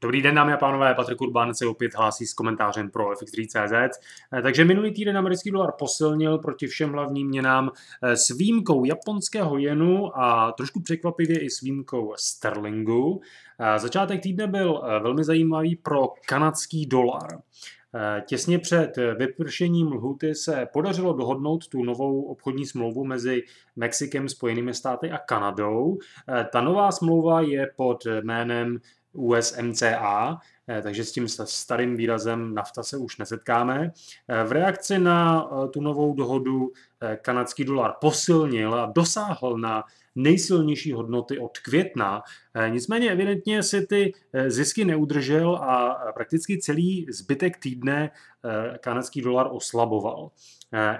Dobrý den, dámy a pánové, Patrik Urbán se opět hlásí s komentářem pro FX3.cz. Eh, takže minulý týden americký dolar posilnil proti všem hlavním měnám eh, s výjimkou japonského jenu a trošku překvapivě i s výjimkou sterlingu. Eh, začátek týdne byl velmi zajímavý pro kanadský dolar. Těsně před vypršením lhuty se podařilo dohodnout tu novou obchodní smlouvu mezi Mexikem, Spojenými státy a Kanadou. Ta nová smlouva je pod jménem USMCA, eh, takže s tím starým výrazem nafta se už nesetkáme. Eh, v reakci na eh, tu novou dohodu kanadský dolar posilnil a dosáhl na nejsilnější hodnoty od května. Nicméně evidentně si ty zisky neudržel a prakticky celý zbytek týdne kanadský dolar oslaboval.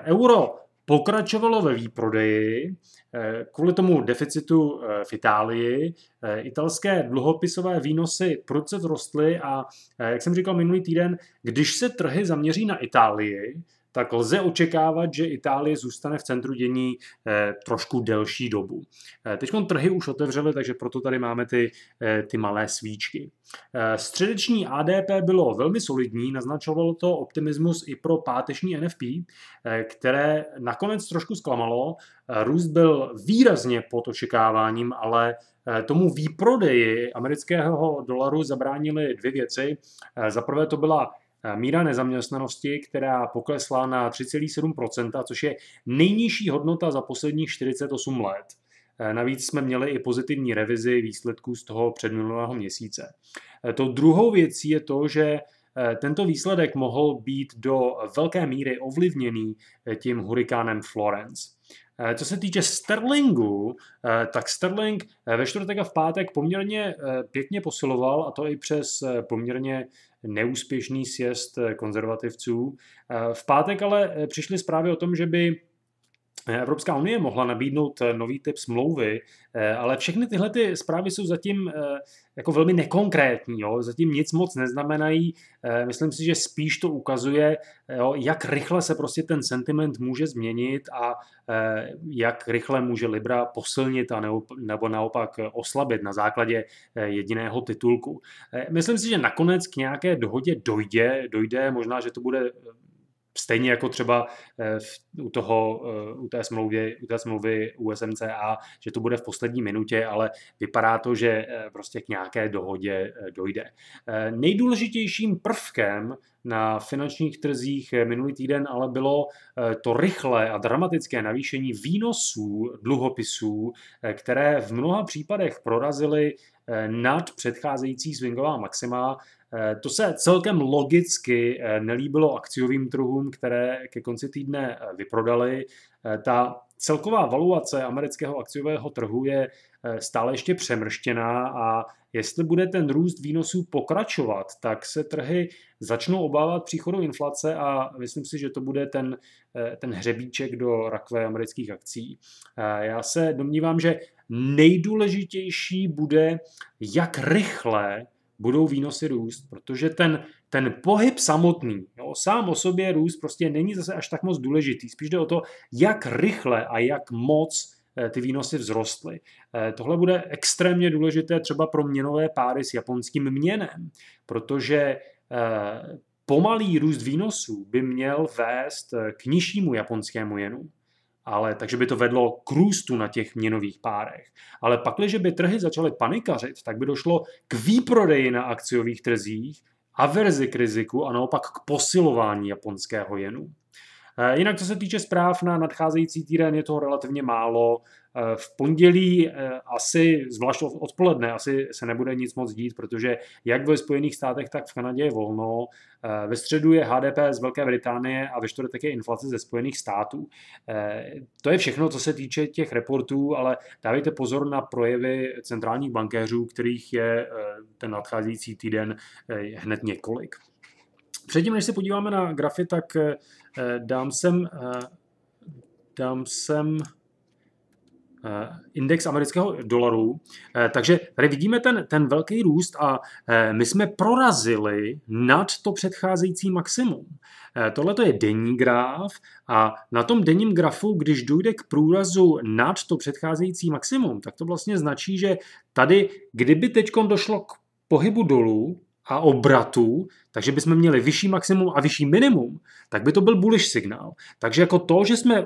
Euro Pokračovalo ve výprodeji eh, kvůli tomu deficitu eh, v Itálii. Eh, italské dluhopisové výnosy prudce rostly a, jak jsem říkal minulý týden, když se trhy zaměří na Itálii, tak lze očekávat, že Itálie zůstane v centru dění eh, trošku delší dobu. Eh, teď trhy už otevřely, takže proto tady máme ty, eh, ty malé svíčky. Středeční ADP bylo velmi solidní, naznačovalo to optimismus i pro páteční NFP, které nakonec trošku zklamalo. Růst byl výrazně pod očekáváním, ale Tomu výprodeji amerického dolaru zabránili dvě věci. Za prvé to byla Eh, míra nezaměstnanosti, která poklesla na 3,7%, což je nejnižší hodnota za posledních 48 let. Eh, navíc jsme měli i pozitivní revizi výsledků z toho předminulého měsíce. Eh, to druhou věcí je to, že tento výsledek mohl být do velké míry ovlivněný tím hurikánem Florence. Co se týče Sterlingu, tak Sterling ve čtvrtek a v pátek poměrně pěkně posiloval, a to i přes poměrně neúspěšný sjezd konzervativců. Eh, v pátek ale eh, přišly zprávy o tom, že by Eh, Evropská unie mohla nabídnout eh, nový typ smlouvy, eh, ale všechny tyhle ty zprávy jsou zatím jako velmi nekonkrétní, jo? zatím nic moc neznamenají. Myslím si, že spíš to ukazuje, jo, jak rychle se prostě ten sentiment může změnit a jak rychle může Libra posilnit a nebo naopak oslabit na základě jediného titulku. Myslím si, že nakonec k nějaké dohodě dojde, dojde možná, že to bude Stejně jako třeba eh, v, u, toho, eh, u, té smlouvy, u té smlouvy USMCA, že to bude v poslední minutě, ale vypadá to, že eh, prostě k nějaké dohodě dojde. Nejdůležitějším prvkem na finančních trzích minulý týden ale bylo to rychlé a dramatické navýšení výnosů dluhopisů, které v mnoha případech prorazily nad předcházející swingová maxima Eh, to se celkem logicky eh, nelíbilo akciovým trhům, které ke konci týdne eh, vyprodali. Ta celková valuace amerického akciového trhu je stále ještě přemrštěná a jestli bude ten růst výnosů pokračovat, tak se trhy začnou obávat příchodu inflace a myslím si, že to bude ten, ten hřebíček do rakve amerických akcí. Já se domnívám, že nejdůležitější bude, jak rychle budou výnosy růst, protože ten, ten pohyb samotný, jo, sám o sobě růst prostě není zase až tak moc důležitý. Spíš jde o to, jak rychle a jak moc eh, ty výnosy vzrostly. Eh, tohle bude extrémně důležité třeba pro měnové páry s japonským měnem, protože eh, pomalý růst výnosů by měl vést k nižšímu japonskému jenu ale takže by to vedlo k růstu na těch měnových párech. Ale pak, když by trhy začaly panikařit, tak by došlo k výprodeji na akciových trzích, averzi k riziku a naopak k posilování japonského jenu. Eh, jinak, co se týče zpráv na nadcházející týden, je toho relativně málo. V pondělí eh, asi, zvlášť odpoledne, asi se nebude nic moc dít, protože jak ve Spojených státech, tak v Kanadě je volno. Eh, ve středu je HDP z Velké Británie a ve čtvrtek je inflace ze Spojených států. Eh, to je všechno, co se týče těch reportů, ale dávejte pozor na projevy centrálních bankéřů, kterých je ten nadcházející týden hned několik. Předtím, než se podíváme na grafy, tak dám sem, dám sem Eh, index amerického dolaru. Eh, takže tady vidíme ten, ten velký růst a eh, my jsme prorazili nad to předcházející maximum. Tohle je denní graf a na tom denním grafu, když dojde k průrazu nad to předcházející maximum, tak to vlastně značí, že tady, kdyby teď došlo k pohybu dolů, a obratů, takže bychom měli vyšší maximum a vyšší minimum, tak by to byl bullish signál. Takže jako to, že jsme,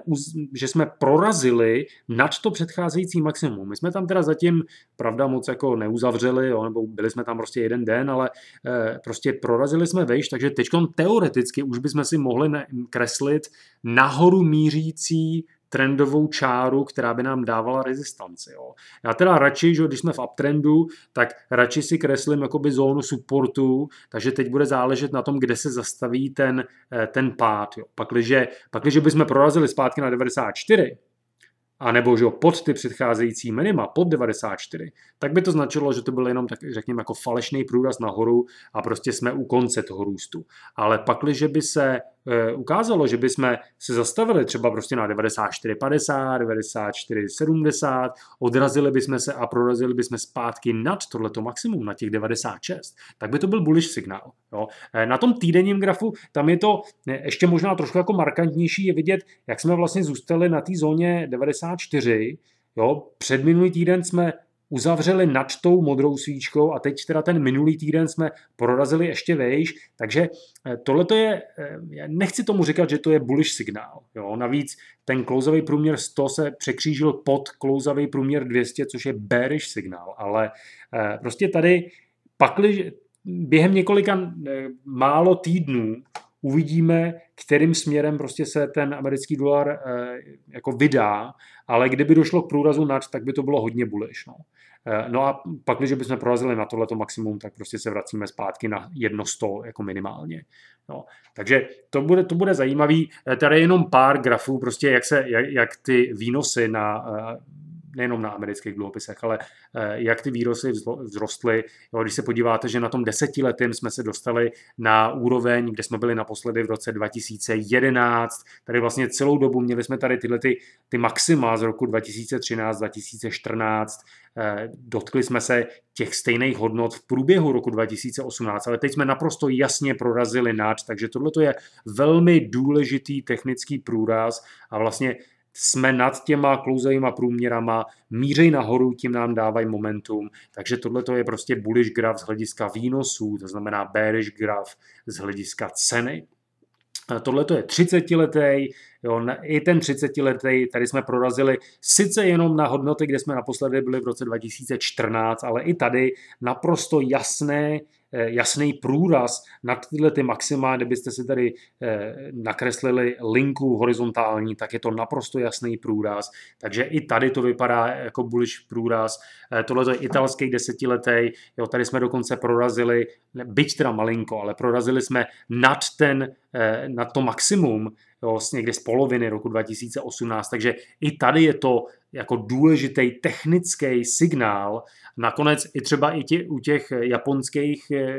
že jsme prorazili nad to předcházející maximum. My jsme tam teda zatím, pravda, moc jako neuzavřeli, jo, nebo byli jsme tam prostě jeden den, ale e, prostě prorazili jsme vejš, takže teď teoreticky už bychom si mohli kreslit nahoru mířící trendovou čáru, která by nám dávala rezistanci. Jo. Já teda radši, že když jsme v uptrendu, tak radši si kreslím jakoby zónu supportu, takže teď bude záležet na tom, kde se zastaví ten, eh, ten pád. Jo. Pakliže, pakliže bychom prorazili zpátky na 94, a nebo že pod ty předcházející minima, pod 94, tak by to značilo, že to byl jenom, tak řekněme, jako falešný průraz nahoru a prostě jsme u konce toho růstu. Ale pakliže by se Eh, ukázalo, že bychom se zastavili třeba prostě na 94,50, 94,70, odrazili bychom se a prorazili bychom zpátky nad tohleto maximum, na těch 96, tak by to byl bullish signál. Jo. Eh, na tom týdenním grafu, tam je to eh, ještě možná trošku jako markantnější, je vidět, jak jsme vlastně zůstali na té zóně 94, Jo, před minulý týden jsme uzavřeli načtou modrou svíčkou a teď teda ten minulý týden jsme prorazili ještě vejš, takže eh, tohle je, eh, já nechci tomu říkat, že to je bullish signál. Jo? Navíc ten klouzavý průměr 100 se překřížil pod klouzavý průměr 200, což je bearish signál, ale eh, prostě tady pakli, během několika málo týdnů uvidíme, kterým směrem prostě se ten americký dolar eh, jako vydá, ale kdyby došlo k průrazu nad, tak by to bylo hodně buleš. No. Eh, no a pak, když bychom prorazili na tohleto maximum, tak prostě se vracíme zpátky na jedno sto jako minimálně. No, takže to bude, to bude zajímavý. Eh, tady je jenom pár grafů, prostě jak, se, jak, jak ty výnosy na nejenom na amerických dluhopisech, ale eh, jak ty výrosy vzrostly. když se podíváte, že na tom desetiletém jsme se dostali na úroveň, kde jsme byli naposledy v roce 2011, tady vlastně celou dobu měli jsme tady tyhle ty, ty maxima z roku 2013, 2014, eh, dotkli jsme se těch stejných hodnot v průběhu roku 2018, ale teď jsme naprosto jasně prorazili náč, takže tohle je velmi důležitý technický průraz a vlastně jsme nad těma klouzavýma průměrama, mířej nahoru, tím nám dávají momentum. Takže tohle je prostě bullish graf z hlediska výnosů, to znamená bearish graf z hlediska ceny. Tohle je 30 letý, jo, i ten 30 letý, tady jsme prorazili sice jenom na hodnoty, kde jsme naposledy byli v roce 2014, ale i tady naprosto jasné Eh, jasný průraz nad tyhle ty maxima, kdybyste si tady eh, nakreslili linku horizontální, tak je to naprosto jasný průraz. Takže i tady to vypadá jako bullish průraz. Eh, tohle je italský desetiletý, jo, tady jsme dokonce prorazili, byť teda malinko, ale prorazili jsme nad, ten, nad to maximum, jo, vlastně někde z poloviny roku 2018. Takže i tady je to jako důležitý technický signál. Nakonec i třeba i tě, u těch japonských eh,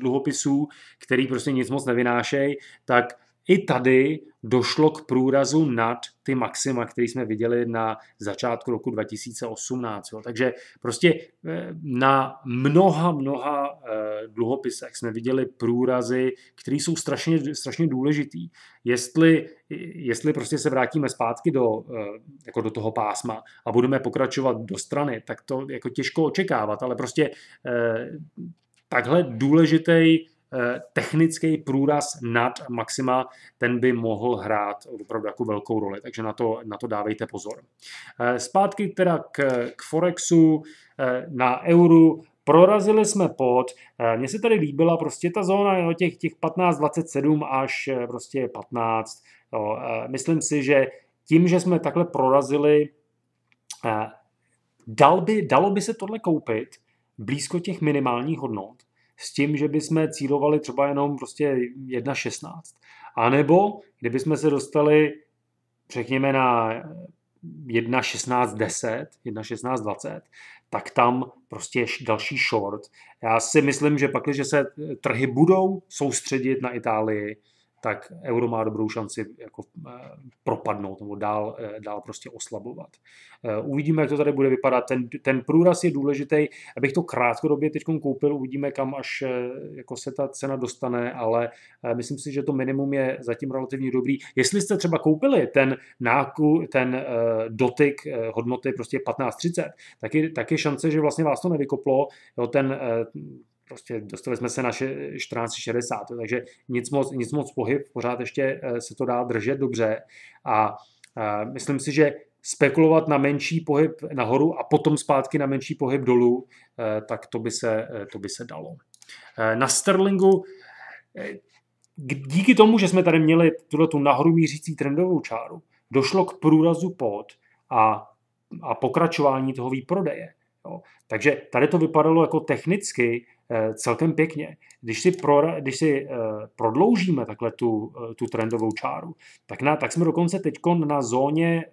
dluhopisů, který prostě nic moc nevynášejí, tak i tady došlo k průrazu nad ty maxima, které jsme viděli na začátku roku 2018. Jo. Takže prostě eh, na mnoha, mnoha eh, dluhopisech jsme viděli průrazy, které jsou strašně, strašně důležitý. Jestli, jestli prostě se vrátíme zpátky do, eh, jako do toho pásma a budeme pokračovat do strany, tak to jako těžko očekávat, ale prostě takhle důležitý Eh, technický průraz nad maxima, ten by mohl hrát opravdu jako velkou roli, takže na to, na to dávejte pozor. Eh, zpátky teda k, k Forexu, eh, na euru, prorazili jsme pod, mně se tady líbila prostě ta zóna jo, těch, těch 15,27 až prostě 15, Jo. myslím si, že tím, že jsme takhle prorazili, dal by, dalo by se tohle koupit blízko těch minimálních hodnot, s tím, že bychom cílovali třeba jenom prostě 1,16. A nebo kdybychom se dostali, řekněme, na 1.16.10, 1.16.20, tak tam prostě je další short. Já si myslím, že pak, když se trhy budou soustředit na Itálii, tak euro má dobrou šanci jako eh, propadnout nebo dál, eh, dál prostě oslabovat. Eh, uvidíme, jak to tady bude vypadat. Ten, ten průraz je důležitý, abych to krátkodobě teď koupil, uvidíme, kam až jako se ta cena dostane, ale myslím si, že to minimum je zatím relativně dobrý. Jestli jste třeba koupili ten náku, ten dotyk hodnoty prostě 15-30, tak je, tak je šance, že vlastně vás to nevykoplo. Jo, ten, prostě dostali jsme se na 1460, takže nic moc, nic moc pohyb, pořád ještě eh, se to dá držet dobře a, eh, myslím si, že spekulovat na menší pohyb nahoru a potom zpátky na menší pohyb dolů, eh, tak to by se, to by se dalo. Na Sterlingu díky tomu, že jsme tady měli tuto tu nahoru mířící trendovou čáru, došlo k průrazu pod a, a pokračování toho výprodeje. Jo. Takže tady to vypadalo jako technicky, Eh, celkem pěkně. Když si, pro, když si eh, prodloužíme takhle tu, eh, tu trendovou čáru, tak, na, tak jsme dokonce teď na zóně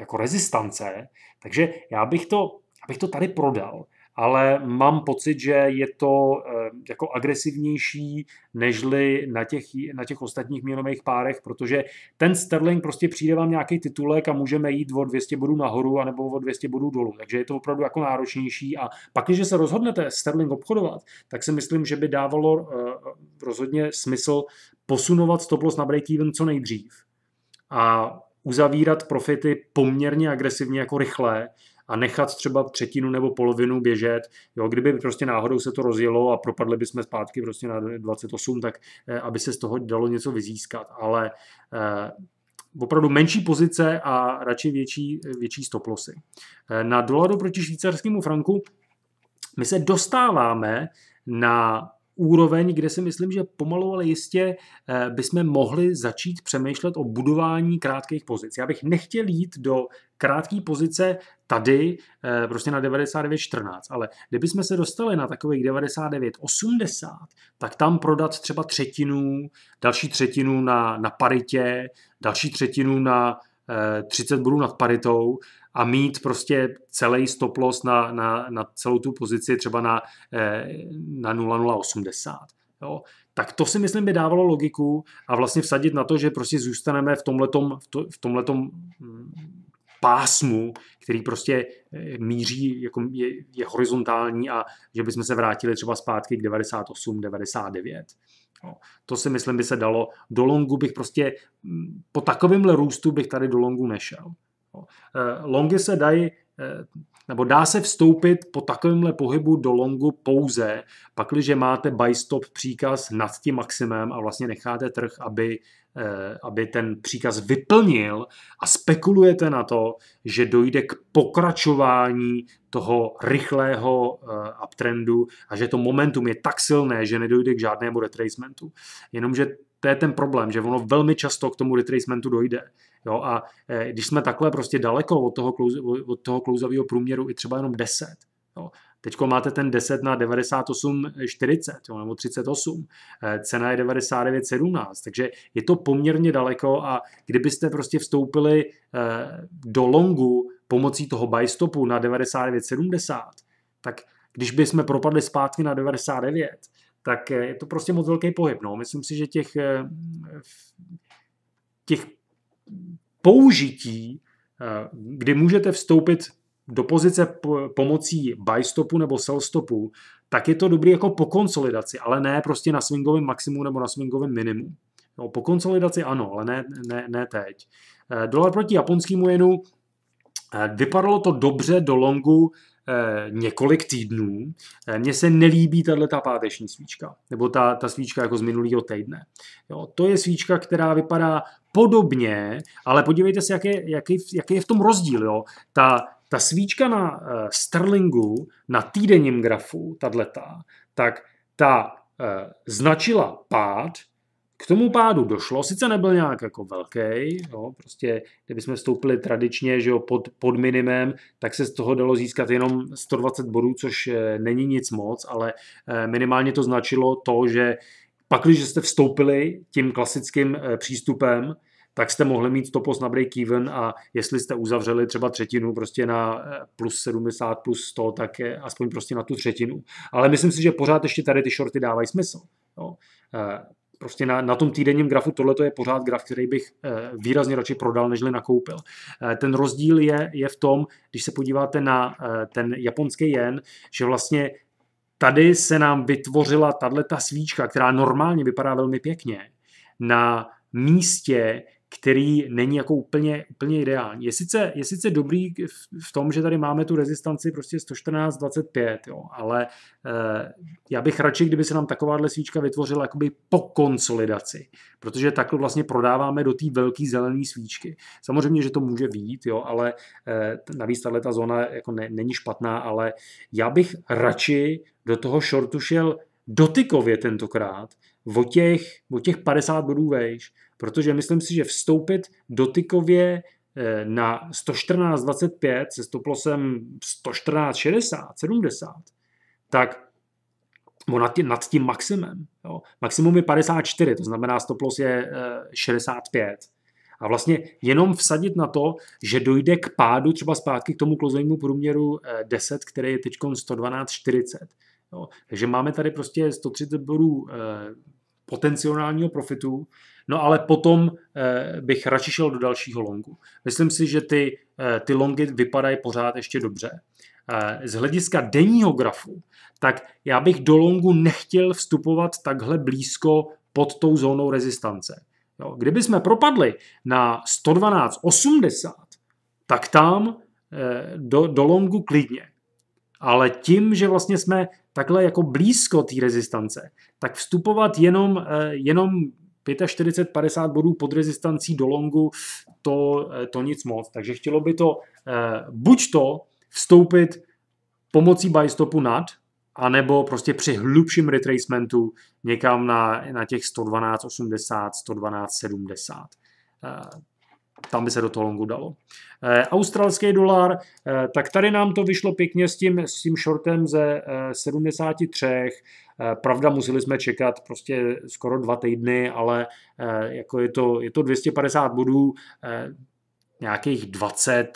jako rezistance, takže já bych to, abych to tady prodal ale mám pocit, že je to eh, jako agresivnější nežli na těch, na těch ostatních měnových párech, protože ten Sterling prostě přijde vám nějaký titulek a můžeme jít o 200 bodů nahoru anebo o 200 bodů dolů, takže je to opravdu jako náročnější a pak, když se rozhodnete Sterling obchodovat, tak si myslím, že by dávalo eh, rozhodně smysl posunovat stop loss na break-even co nejdřív a uzavírat profity poměrně agresivně jako rychle, a nechat třeba třetinu nebo polovinu běžet. Jo, kdyby prostě náhodou se to rozjelo a propadli bychom zpátky prostě na 28, tak eh, aby se z toho dalo něco vyzískat. Ale eh, opravdu menší pozice a radši větší, větší stoplosy. Eh, na dolaru proti švýcarskému franku my se dostáváme na úroveň, kde si myslím, že pomalu, ale jistě eh, bychom mohli začít přemýšlet o budování krátkých pozic. Já bych nechtěl jít do krátké pozice tady eh, prostě na 99,14, ale kdybychom se dostali na takových 99,80, tak tam prodat třeba třetinu, další třetinu na, na paritě, další třetinu na 30 eh, bodů nad paritou a mít prostě celý stop loss na, na, na celou tu pozici třeba na, eh, na 0,080. Jo? Tak to si myslím by dávalo logiku a vlastně vsadit na to, že prostě zůstaneme v tomhletom, v, to, v tomhletom mm, pásmu, který prostě eh, míří, jako je, je horizontální a že bychom se vrátili třeba zpátky k 98, 99. No, to si myslím by se dalo. Do longu bych prostě, mm, po takovémhle růstu bych tady do longu nešel. No. Longy se dají, eh, nebo dá se vstoupit po takovémhle pohybu do longu pouze, pakliže máte buy stop příkaz nad tím maximem a vlastně necháte trh, aby Eh, aby ten příkaz vyplnil a spekulujete na to, že dojde k pokračování toho rychlého eh, uptrendu a že to momentum je tak silné, že nedojde k žádnému retracementu. Jenomže to je ten problém, že ono velmi často k tomu retracementu dojde. Jo, a eh, když jsme takhle prostě daleko od toho, klouz, od toho klouzavého průměru i třeba jenom 10, jo, Teď máte ten 10 na 98,40 jo, nebo 38. Eh, cena je 99,17, takže je to poměrně daleko a kdybyste prostě vstoupili eh, do longu pomocí toho buy stopu na 99,70, tak když bychom propadli zpátky na 99, tak eh, je to prostě moc velký pohyb. No. Myslím si, že těch, těch použití, kdy můžete vstoupit do pozice pomocí buy stopu nebo sell stopu, tak je to dobrý jako po konsolidaci, ale ne prostě na swingovém maximum nebo na swingovém minimu. No, po konsolidaci ano, ale ne, ne, ne teď. Eh, dolar proti japonskému jenu, eh, vypadalo to dobře do longu eh, několik týdnů. Mně se nelíbí tahle ta páteční svíčka, nebo ta, ta svíčka jako z minulého týdne. Jo, to je svíčka, která vypadá podobně, ale podívejte se, jaký, jaký, jaký je v tom rozdíl. Jo. Ta, ta svíčka na eh, Sterlingu, na týdenním grafu, tato, tak ta eh, značila pád, k tomu pádu došlo, sice nebyl nějak jako velký, jo, prostě kdybychom vstoupili tradičně že jo, pod, pod minimem, tak se z toho dalo získat jenom 120 bodů, což eh, není nic moc, ale minimálně to značilo to, že pak, když jste vstoupili tím klasickým přístupem, tak jste mohli mít stopos na break even a jestli jste uzavřeli třeba třetinu prostě na eh, plus 70, plus 100, tak je aspoň prostě na tu třetinu. Ale myslím si, že pořád ještě tady ty shorty dávají smysl. Jo. Eh, prostě na, na tom týdenním grafu tohle je pořád graf, který bych eh, výrazně radši prodal, nežli nakoupil. Ten rozdíl je, je v tom, když se podíváte na ten japonský jen, že vlastně tady se nám vytvořila tato svíčka, která normálně vypadá velmi pěkně, na místě, který není jako úplně, úplně ideální. Je sice, je sice dobrý v, v tom, že tady máme tu rezistanci prostě 114-25, ale e, já bych radši, kdyby se nám takováhle svíčka vytvořila jakoby po konsolidaci, protože takhle vlastně prodáváme do té velké zelené svíčky. Samozřejmě, že to může výjít, jo, ale e, navíc tahle ta zóna jako ne, není špatná, ale já bych radši do toho shortu šel dotykově tentokrát o těch, o těch 50 bodů vejš, protože myslím si, že vstoupit dotykově eh, na 114,25 se stoplosem 114,60, 70, tak nad, tím, nad tím maximem. Jo. Maximum je 54, to znamená stoplos je 65. Eh, A vlastně jenom vsadit na to, že dojde k pádu třeba zpátky k tomu klozovému průměru 10, eh, který je teď 112,40. Takže máme tady prostě 130 bodů potenciálního profitu No ale potom eh, bych radši šel do dalšího longu. Myslím si, že ty, eh, ty longy vypadají pořád ještě dobře. Eh, z hlediska denního grafu, tak já bych do longu nechtěl vstupovat takhle blízko pod tou zónou rezistance. Jo, kdyby jsme propadli na 112,80, tak tam do, do longu klidně. Ale tím, že vlastně jsme takhle jako blízko té rezistance, tak vstupovat jenom, jenom 45-50 bodů pod rezistancí do longu, to, eh, to nic moc. Takže chtělo by to eh, buď to vstoupit pomocí buy stopu nad, anebo prostě při hlubším retracementu někam na, na těch 112,80, 112,70. Eh, tam by se do toho longu dalo. E, australský dolar, e, tak tady nám to vyšlo pěkně s tím, s tím shortem ze e, 73. E, pravda, museli jsme čekat prostě skoro dva týdny, ale e, jako je to, je to 250 bodů, e, nějakých 20,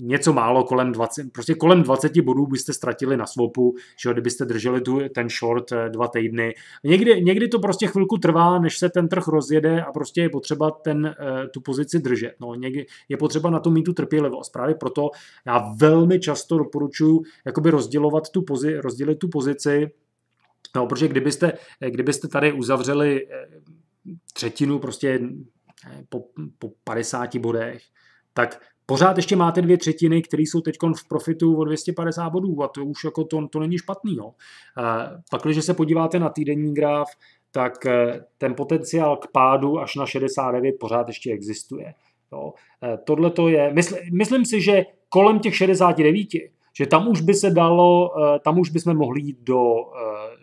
něco málo kolem 20, prostě kolem 20 bodů byste ztratili na swapu, že jo, kdybyste drželi tu, ten short eh, dva týdny. Někdy, někdy to prostě chvilku trvá, než se ten trh rozjede a prostě je potřeba ten, eh, tu pozici držet. No, někdy je potřeba na to mít tu trpělivost. Právě proto já velmi často doporučuji jakoby rozdělovat tu pozi, rozdělit tu pozici, no, protože kdybyste, eh, kdybyste tady uzavřeli třetinu prostě po, po 50 bodech, tak Pořád ještě máte dvě třetiny, které jsou teď v profitu o 250 bodů a to už jako to, to není špatný. Jo. Eh, Pak, když se podíváte na týdenní graf, tak eh, ten potenciál k pádu až na 69 pořád ještě existuje. Jo. Eh, tohle to je, mysl, myslím si, že kolem těch 69, že tam už by se dalo, tam už bychom mohli jít do,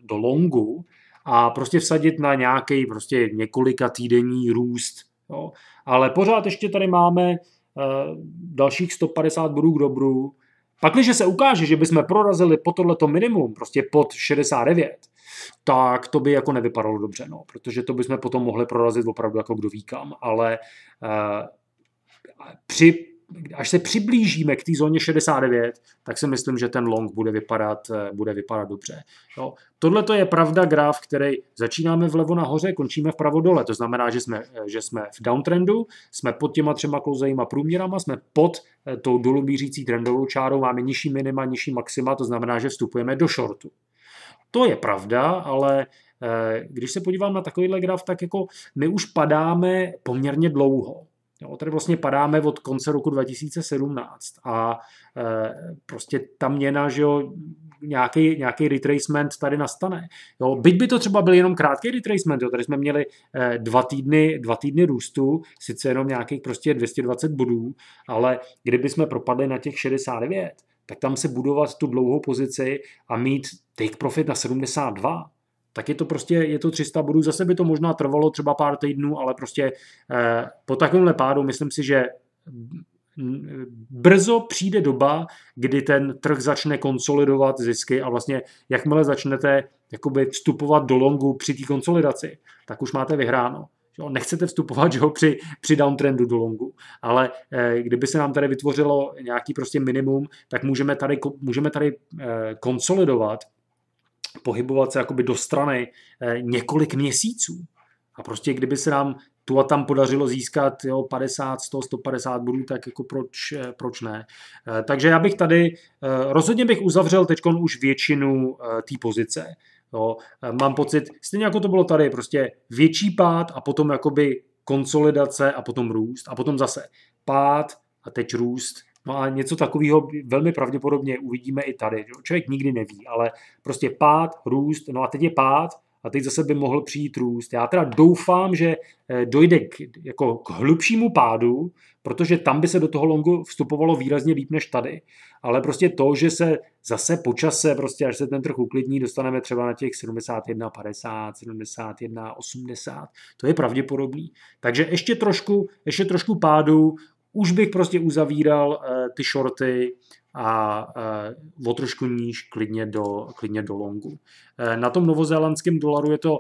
do longu a prostě vsadit na nějaký prostě několika týdenní růst. Jo. Ale pořád ještě tady máme Eh, dalších 150 bodů k dobru. když se ukáže, že bychom prorazili po tohleto minimum, prostě pod 69, tak to by jako nevypadalo dobře, no, protože to bychom potom mohli prorazit opravdu jako kdo ví kam, ale eh, při až se přiblížíme k té zóně 69, tak si myslím, že ten long bude vypadat, eh, bude vypadat dobře. Tohle to je pravda graf, který začínáme vlevo nahoře, končíme vpravo dole. To znamená, že jsme, eh, že jsme v downtrendu, jsme pod těma třema klouzejma průměrama, jsme pod eh, tou dolů mířící trendovou čárou, máme nižší minima, nižší maxima, to znamená, že vstupujeme do shortu. To je pravda, ale když se podívám na takovýhle graf, tak jako my už padáme poměrně dlouho. Jo, tady vlastně padáme od konce roku 2017 a e, prostě ta měna, že jo, nějaký, nějaký retracement tady nastane. Jo, byť by to třeba byl jenom krátký retracement, jo, tady jsme měli e, dva, týdny, dva týdny růstu, sice jenom nějakých prostě 220 bodů, ale kdyby jsme propadli na těch 69, tak tam se budovat tu dlouhou pozici a mít take profit na 72, tak je to prostě, je to 300 bodů, zase by to možná trvalo třeba pár týdnů, ale prostě eh, po takovémhle pádu myslím si, že brzo přijde doba, kdy ten trh začne konsolidovat zisky a vlastně jakmile začnete jakoby vstupovat do longu při té konsolidaci, tak už máte vyhráno. Jo, nechcete vstupovat že ho, při, při downtrendu do longu, ale eh, kdyby se nám tady vytvořilo nějaký prostě minimum, tak můžeme tady, můžeme tady eh, konsolidovat pohybovat se jakoby do strany eh, několik měsíců. A prostě kdyby se nám tu a tam podařilo získat jo, 50, 100, 150 bodů, tak jako proč, eh, proč ne. Eh, takže já bych tady, rozhodně bych uzavřel teď už většinu té pozice. Jo. Mám pocit, stejně jako to bylo tady, prostě větší pád a potom jakoby konsolidace a potom růst a potom zase pád a teď růst No a něco takového velmi pravděpodobně uvidíme i tady. Člověk nikdy neví, ale prostě pád, růst, no a teď je pád, a teď zase by mohl přijít růst. Já teda doufám, že eh, dojde k, jako k hlubšímu pádu, protože tam by se do toho longu vstupovalo výrazně líp než tady. Ale prostě to, že se zase počase, prostě až se ten trh uklidní, dostaneme třeba na těch 71,50, 71,80, to je pravděpodobný. Takže ještě trošku, ještě trošku pádu, už bych prostě uzavíral eh, ty shorty a eh, o trošku níž klidně do, klidně do longu. Eh, na tom novozélandském dolaru je to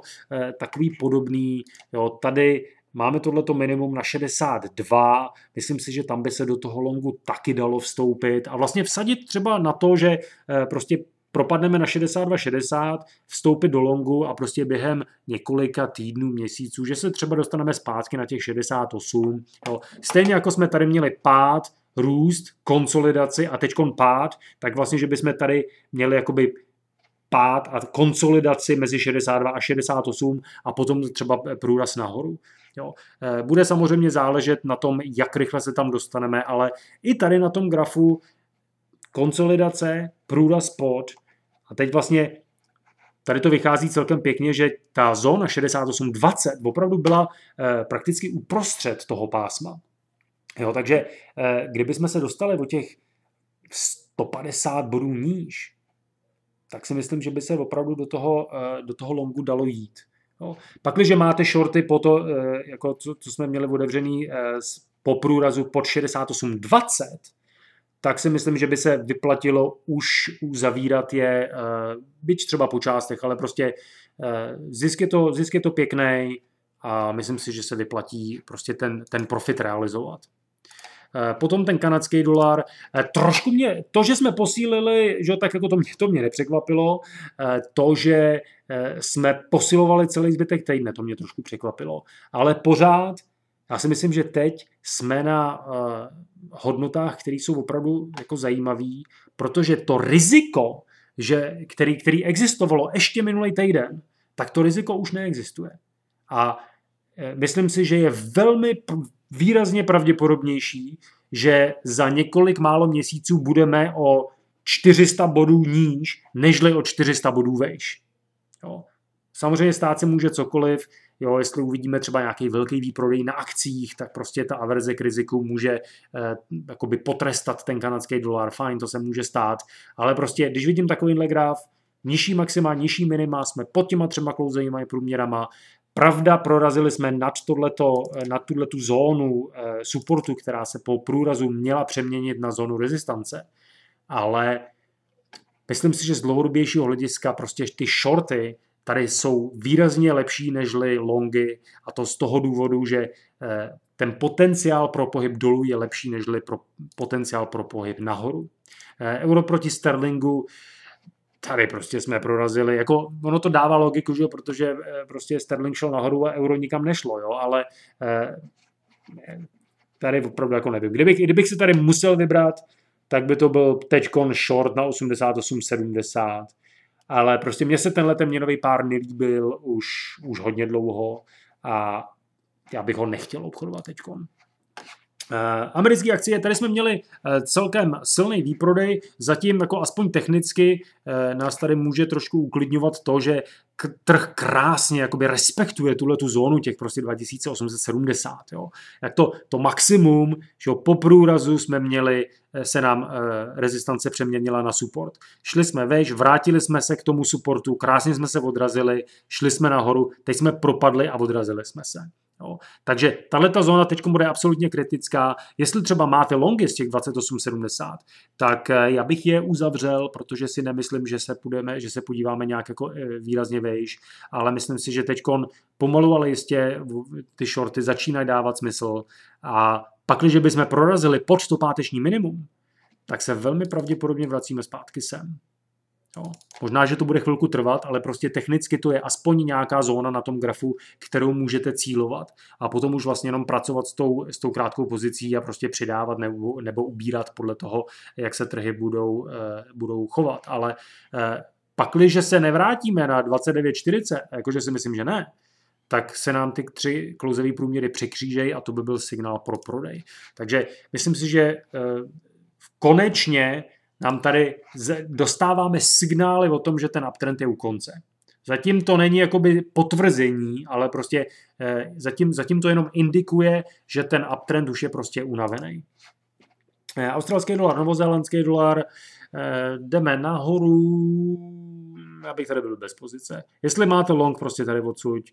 takový podobný, jo, tady Máme tohleto minimum na 62, myslím si, že tam by se do toho longu taky dalo vstoupit a vlastně vsadit třeba na to, že prostě propadneme na 62,60, vstoupit do longu a prostě během několika týdnů, měsíců, že se třeba dostaneme zpátky na těch 68. Jo. Stejně jako jsme tady měli pád, růst, konsolidaci a teď pát, tak vlastně, že bychom tady měli jakoby pád a konsolidaci mezi 62 a 68 a potom třeba průraz nahoru. Jo. Eh, bude samozřejmě záležet na tom, jak rychle se tam dostaneme, ale i tady na tom grafu konsolidace, průraz pod, a teď vlastně tady to vychází celkem pěkně, že ta zóna 68-20 opravdu byla eh, prakticky uprostřed toho pásma. Jo, takže e, kdyby jsme se dostali do těch 150 bodů níž, tak si myslím, že by se opravdu do toho, eh, do toho longu dalo jít. Jo. Pak, když máte shorty po to, jako co, co jsme měli otevřený po průrazu pod 68,20, tak si myslím, že by se vyplatilo už uzavírat je, eh, byť třeba po částech, ale prostě eh, zisk je to, zisk je to pěkný a myslím si, že se vyplatí prostě ten, ten profit realizovat. Eh, potom ten kanadský dolar. Trošku mě, to, že jsme posílili, že tak jako to mě, to mě nepřekvapilo, to, že jsme posilovali celý zbytek týdne, to mě trošku překvapilo. Ale pořád já si myslím, že teď jsme na uh, hodnotách, které jsou opravdu jako zajímavé, protože to riziko, že, který, který existovalo ještě minulý týden, tak to riziko už neexistuje. A eh, myslím si, že je velmi výrazně pravděpodobnější, že za několik málo měsíců budeme o 400 bodů níž, nežli o 400 bodů vejš. Jo. Samozřejmě stát se může cokoliv, Jo, jestli uvidíme třeba nějaký velký výprodej na akcích, tak prostě ta averze k riziku může eh, potrestat ten kanadský dolar. Fajn, to se může stát. Ale prostě, když vidím takovýhle graf, nižší maxima, nižší minima, jsme pod těma třema klouzejíma průměrama, Pravda, prorazili jsme nad, tohleto, eh, nad tuhletu zónu eh, supportu, která se po průrazu měla přeměnit na zónu rezistance, ale myslím si, že z dlouhodobějšího hlediska prostě ty shorty tady jsou výrazně lepší nežli longy a to z toho důvodu, že eh, ten potenciál pro pohyb dolů je lepší nežli pro potenciál pro pohyb nahoru. Eh, euro proti sterlingu tady prostě jsme prorazili, jako ono to dává logiku, že jo, protože eh, prostě Sterling šel nahoru a euro nikam nešlo, jo, ale tady opravdu jako nevím. Kdybych, kdybych se tady musel vybrat, tak by to byl teďkon short na 88,70 ale prostě mně se tenhle ten měnový pár nelíbil už, už hodně dlouho a já bych ho nechtěl obchodovat teďkon. Eh, americké akcie, tady jsme měli eh, celkem silný výprodej, zatím jako aspoň technicky eh, nás tady může trošku uklidňovat to, že trh krásně jakoby respektuje tuhle tu zónu těch prostě 2870. Jo. Jak to, to maximum, že po průrazu jsme měli, se nám e, rezistence přeměnila na support. Šli jsme veš, vrátili jsme se k tomu supportu, krásně jsme se odrazili, šli jsme nahoru, teď jsme propadli a odrazili jsme se. Jo. Takže tahle zóna teď bude absolutně kritická. Jestli třeba máte longy z těch 28,70, tak eh, já bych je uzavřel, protože si nemyslím, že se, půjdeme, že se podíváme nějak jako eh, výrazně vejš, ale myslím si, že teď pomalu, ale jistě ty shorty začínají dávat smysl a pak, když bychom prorazili pod to páteční minimum, tak se velmi pravděpodobně vracíme zpátky sem. Jo. No. Možná, že to bude chvilku trvat, ale prostě technicky to je aspoň nějaká zóna na tom grafu, kterou můžete cílovat a potom už vlastně jenom pracovat s tou, s tou krátkou pozicí a prostě přidávat nebo, nebo ubírat podle toho, jak se trhy budou, eh, budou chovat. Ale eh, pakliže se nevrátíme na 29,40, jakože si myslím, že ne, tak se nám ty tři klouzevý průměry překřížejí a to by byl signál pro prodej. Takže myslím si, že eh, konečně nám tady dostáváme signály o tom, že ten uptrend je u konce. Zatím to není jakoby potvrzení, ale prostě eh, zatím, zatím to jenom indikuje, že ten uptrend už je prostě unavený. Eh, australský dolar, novozélandský dolar, eh, jdeme nahoru, abych tady byl bez pozice. Jestli máte long prostě tady odsuď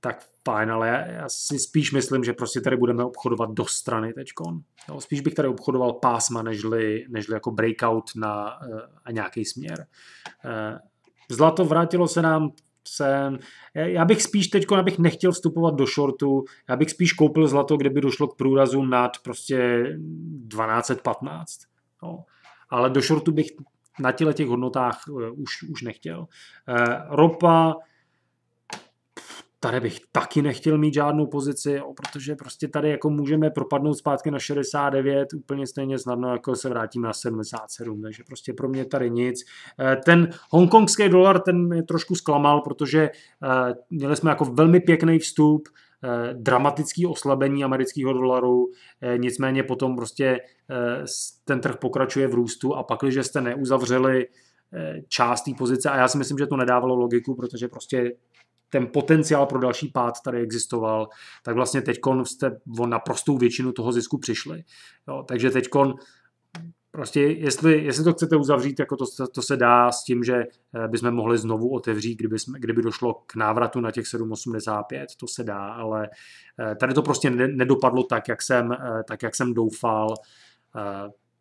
tak fajn, ale já, já si spíš myslím, že prostě tady budeme obchodovat do strany teďkon. Jo, spíš bych tady obchodoval pásma, nežli, nežli jako breakout na uh, nějaký směr. Uh, zlato vrátilo se nám sem. já bych spíš teď, abych nechtěl vstupovat do shortu, já bych spíš koupil zlato, kde by došlo k průrazu nad prostě 1215. No. Ale do shortu bych na těle těch hodnotách eh, už, už nechtěl. ropa, tady bych taky nechtěl mít žádnou pozici, jo, protože prostě tady jako můžeme propadnout zpátky na 69 úplně stejně snadno, jako se vrátíme na 77, takže prostě pro mě tady nic. Eh, ten hongkongský dolar, ten mě trošku zklamal, protože eh, měli jsme jako velmi pěkný vstup, eh, dramatický oslabení amerického dolaru, nicméně potom prostě ten trh pokračuje v růstu a pak, když jste neuzavřeli část té pozice a já si myslím, že to nedávalo logiku, protože prostě ten potenciál pro další pád tady existoval, tak vlastně teď jste o naprostou většinu toho zisku přišli. Jo, takže teď prostě, jestli, jestli to chcete uzavřít, jako to, to se dá s tím, že eh, bychom mohli znovu otevřít, kdyby, jsme, kdyby došlo k návratu na těch 7,85, to se dá, ale eh, tady to prostě nedopadlo tak, jak jsem, eh, tak, jak jsem doufal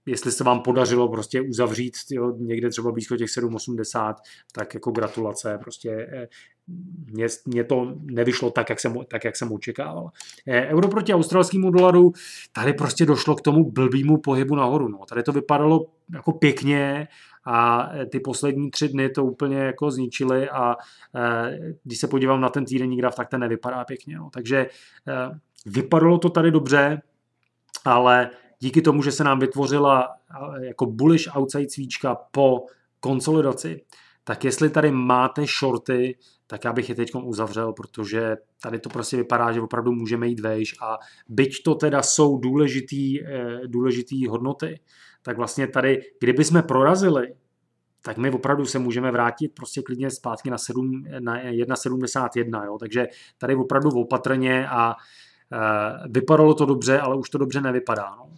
jestli se vám podařilo prostě uzavřít jo, někde třeba blízko těch 7,80, tak jako gratulace, prostě eh, mě, mě to nevyšlo tak jak, jsem, tak, jak jsem očekával. Eh, euro proti australskému dolaru, tady prostě došlo k tomu blbýmu pohybu nahoru. No. Tady to vypadalo jako pěkně a eh, ty poslední tři dny to úplně jako zničily a když se podívám na ten týdenní graf, tak ten nevypadá pěkně. No. Takže vypadalo to tady dobře, ale díky tomu, že se nám vytvořila jako bullish outside svíčka po konsolidaci, tak jestli tady máte shorty, tak já bych je teď uzavřel, protože tady to prostě vypadá, že opravdu můžeme jít vejš a byť to teda jsou důležitý, eh, důležitý hodnoty, tak vlastně tady, kdyby jsme prorazili, tak my opravdu se můžeme vrátit prostě klidně zpátky na, 7, na 1,71, jo? takže tady opravdu opatrně a eh, vypadalo to dobře, ale už to dobře nevypadá. No.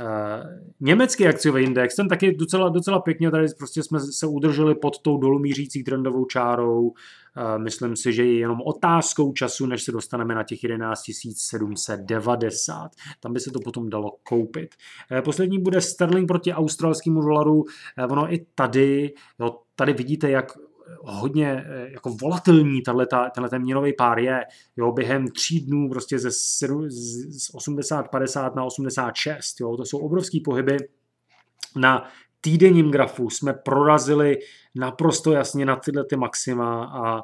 Eh, německý akciový index, ten taky docela, docela pěkně, tady prostě jsme se udrželi pod tou dolumířící trendovou čárou. Eh, myslím si, že je jenom otázkou času, než se dostaneme na těch 11 790. Tam by se to potom dalo koupit. Eh, poslední bude sterling proti australskému dolaru. Ono i tady, jo, tady vidíte, jak hodně eh, jako volatilní tenhle ten měnový pár je. Jo, během tří dnů prostě ze, 80-50 na 86. Jo, to jsou obrovský pohyby. Na týdenním grafu jsme prorazili naprosto jasně na tyhle ty maxima a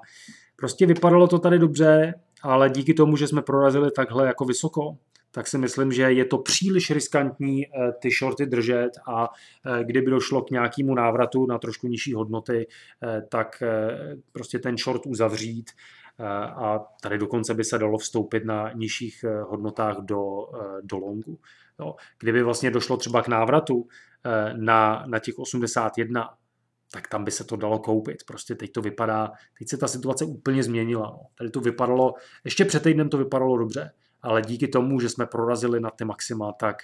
prostě vypadalo to tady dobře, ale díky tomu, že jsme prorazili takhle jako vysoko, tak si myslím, že je to příliš riskantní eh, ty shorty držet a eh, kdyby došlo k nějakému návratu na trošku nižší hodnoty, eh, tak prostě ten short uzavřít a tady dokonce by se dalo vstoupit na nižších hodnotách do, do longu. Jo. Kdyby vlastně došlo třeba k návratu na, na těch 81, tak tam by se to dalo koupit. Prostě teď to vypadá, teď se ta situace úplně změnila. No. Tady to vypadalo, ještě před týdnem to vypadalo dobře, ale díky tomu, že jsme prorazili na ty maxima, tak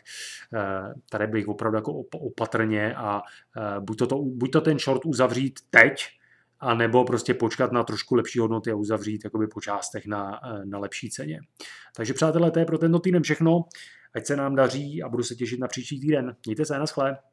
eh, tady bych opravdu jako opatrně a eh, buď to, to, buď to ten short uzavřít teď, a nebo prostě počkat na trošku lepší hodnoty a uzavřít jakoby po částech na, eh, na lepší ceně. Takže přátelé, to je pro tento týden všechno. Ať se nám daří a budu se těšit na příští týden. Mějte se, na naschle.